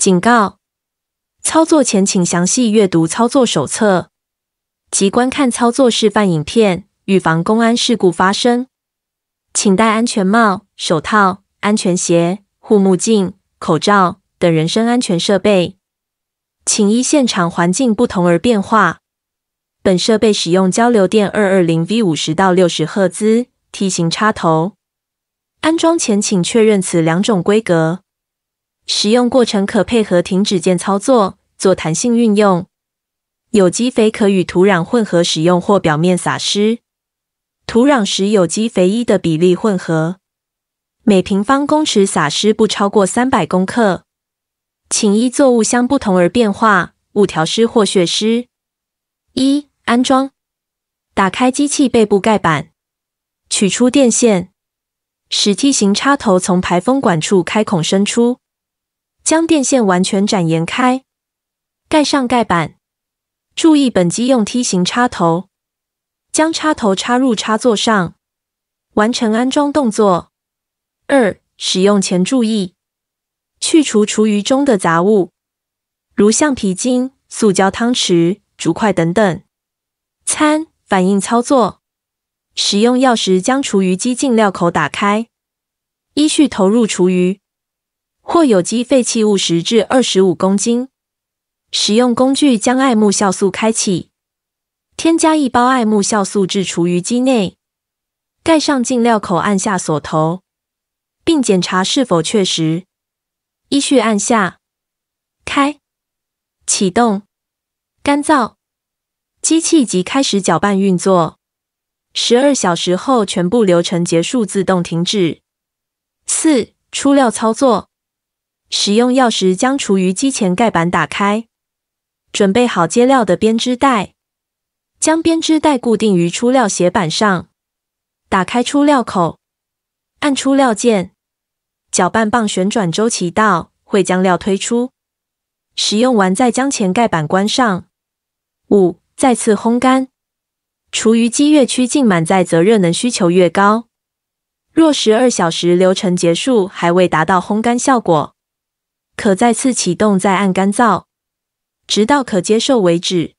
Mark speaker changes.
Speaker 1: 警告：操作前请详细阅读操作手册及观看操作示范影片，预防公安事故发生。请戴安全帽、手套、安全鞋、护目镜、口罩等人身安全设备，请依现场环境不同而变化。本设备使用交流电二二零 V 五十到六十赫兹，梯形插头。安装前请确认此两种规格。使用过程可配合停止键操作，做弹性运用。有机肥可与土壤混合使用或表面撒施，土壤时有机肥一的比例混合，每平方公尺撒施不超过三百公克，请依作物相不同而变化，勿调湿或血湿。一安装，打开机器背部盖板，取出电线，使 T 型插头从排风管处开孔伸出。将电线完全展延开，盖上盖板。注意本机用梯形插头，将插头插入插座上，完成安装动作。二、使用前注意去除厨余中的杂物，如橡皮筋、塑胶汤匙、竹筷等等。三、反应操作：使用药时，将厨余机进料口打开，依序投入厨余。或有机废弃物十至二十五公斤。使用工具将爱慕酵素开启，添加一包爱慕酵素至厨余机内，盖上进料口，按下锁头，并检查是否确实。依序按下开、启动、干燥，机器即开始搅拌运作。十二小时后，全部流程结束，自动停止。四出料操作。使用钥匙将厨余机前盖板打开，准备好接料的编织袋，将编织袋固定于出料斜板上，打开出料口，按出料键，搅拌棒旋转周期到会将料推出。使用完再将前盖板关上。五，再次烘干。厨余机越趋近满，载，则热能需求越高。若十二小时流程结束还未达到烘干效果。可再次启动，再按干燥，直到可接受为止。